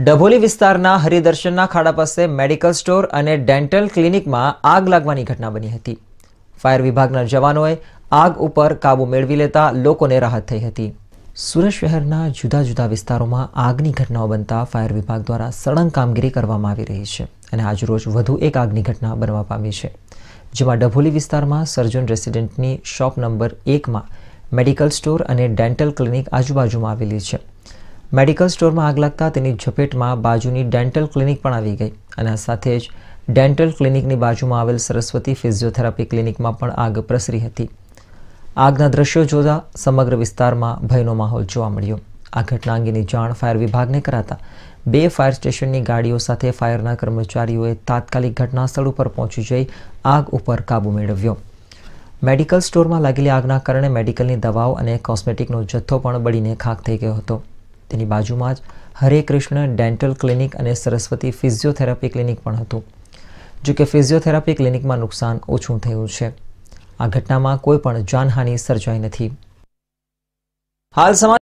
ડભોલી વિસ્તારના હરિદર્શનના ખાડા પાસે મેડિકલ સ્ટોર અને ડેન્ટલ ક્લિનિકમાં આગ લાગવાની ઘટના બની હતી ફાયર વિભાગના જવાનોએ આગ ઉપર કાબૂ મેળવી લેતા લોકોને રાહત થઈ હતી સુરત શહેરના જુદા જુદા વિસ્તારોમાં આગની ઘટનાઓ બનતા ફાયર વિભાગ દ્વારા સળંગ કામગીરી કરવામાં આવી રહી છે અને આજરોજ વધુ એક આગની ઘટના બનવા પામી છે જેમાં ડભોલી વિસ્તારમાં સર્જન રેસિડેન્ટની શોપ નંબર એકમાં મેડિકલ સ્ટોર અને ડેન્ટલ ક્લિનિક આજુબાજુમાં આવેલી છે મેડિકલ સ્ટોરમાં આગ લાગતા તેની ઝપેટમાં બાજુની ડેન્ટલ ક્લિનિક પણ આવી ગઈ અને સાથે જ ડેન્ટલ ક્લિનિકની બાજુમાં આવેલ સરસ્વતી ફિઝિયોથેરાપી ક્લિનિકમાં પણ આગ પ્રસરી હતી આગના દ્રશ્યો જોતા સમગ્ર વિસ્તારમાં ભયનો માહોલ જોવા મળ્યો આ ઘટના અંગેની જાણ ફાયર વિભાગને કરાતા બે ફાયર સ્ટેશનની ગાડીઓ સાથે ફાયરના કર્મચારીઓએ તાત્કાલિક ઘટના સ્થળ ઉપર પહોંચી જઈ આગ ઉપર કાબૂ મેળવ્યો મેડિકલ સ્ટોરમાં લાગેલી આગના કારણે મેડિકલની દવાઓ અને કોસ્મેટિકનો જથ્થો પણ બળીને ખાખ થઈ ગયો હતો તેની બાજુમાં જ હરે કૃષ્ણ ડેન્ટલ ક્લિનિક અને સરસ્વતી ફિઝિયોથેરાપી ક્લિનિક પણ હતું જો કે ફિઝિયોથેરાપી ક્લિનિકમાં નુકસાન ઓછું થયું છે આ ઘટનામાં કોઈ પણ જાનહાનિ સર્જાઈ નથી હાલ સમાજ